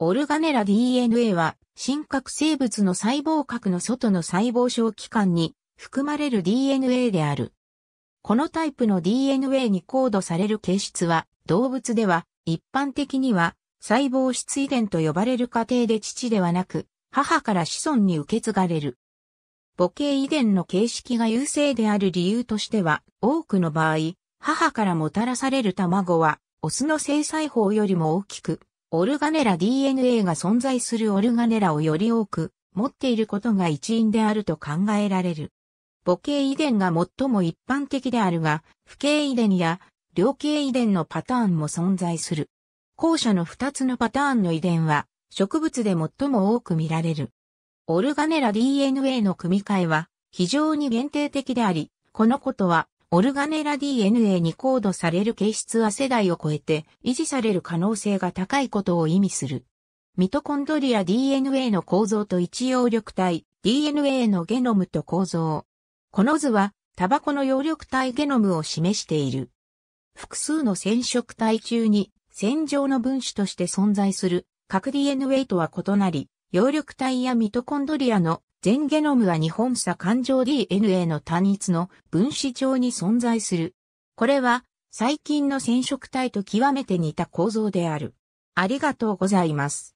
オルガネラ DNA は、真核生物の細胞核の外の細胞小器官に含まれる DNA である。このタイプの DNA にコードされる形質は、動物では、一般的には、細胞質遺伝と呼ばれる過程で父ではなく、母から子孫に受け継がれる。母系遺伝の形式が優勢である理由としては、多くの場合、母からもたらされる卵は、オスの精細胞よりも大きく、オルガネラ DNA が存在するオルガネラをより多く持っていることが一因であると考えられる。母系遺伝が最も一般的であるが、父系遺伝や両系遺伝のパターンも存在する。後者の2つのパターンの遺伝は植物で最も多く見られる。オルガネラ DNA の組み換えは非常に限定的であり、このことはオルガネラ DNA にコードされる形質は世代を超えて維持される可能性が高いことを意味する。ミトコンドリア DNA の構造と一葉緑体 DNA のゲノムと構造。この図はタバコの葉緑体ゲノムを示している。複数の染色体中に線状の分子として存在する核 DNA とは異なり、葉緑体やミトコンドリアの全ゲノムは日本差環状 DNA の単一の分子上に存在する。これは細菌の染色体と極めて似た構造である。ありがとうございます。